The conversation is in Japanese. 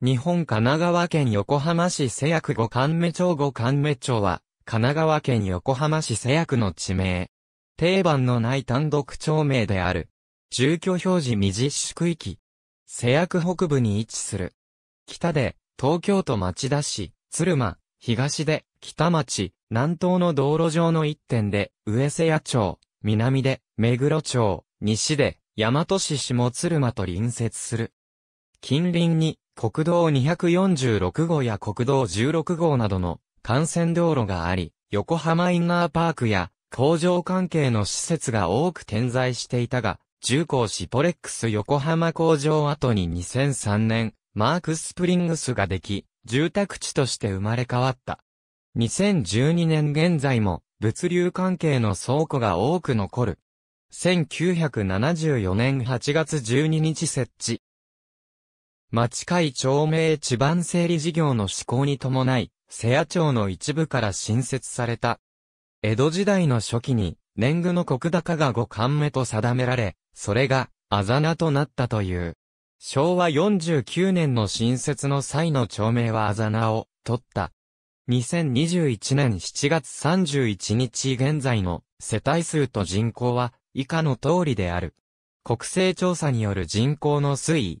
日本神奈川県横浜市瀬谷区五冠目町五冠目町は、神奈川県横浜市瀬谷区の地名。定番のない単独町名である。住居表示未実施区域。瀬谷区北部に位置する。北で、東京都町田市、鶴間、東で、北町、南東の道路上の一点で、上瀬谷町、南で、目黒町、西で、大和市下鶴間と隣接する。近隣に、国道246号や国道16号などの幹線道路があり、横浜インナーパークや工場関係の施設が多く点在していたが、重工シポレックス横浜工場跡に2003年、マークスプリングスができ、住宅地として生まれ変わった。2012年現在も物流関係の倉庫が多く残る。1974年8月12日設置。町会町名地盤整理事業の施行に伴い、瀬谷町の一部から新設された。江戸時代の初期に、年貢の国高が五冠目と定められ、それが、あざなとなったという。昭和49年の新設の際の町名はあざなを、取った。2021年7月31日現在の世帯数と人口は以下の通りである。国勢調査による人口の推移、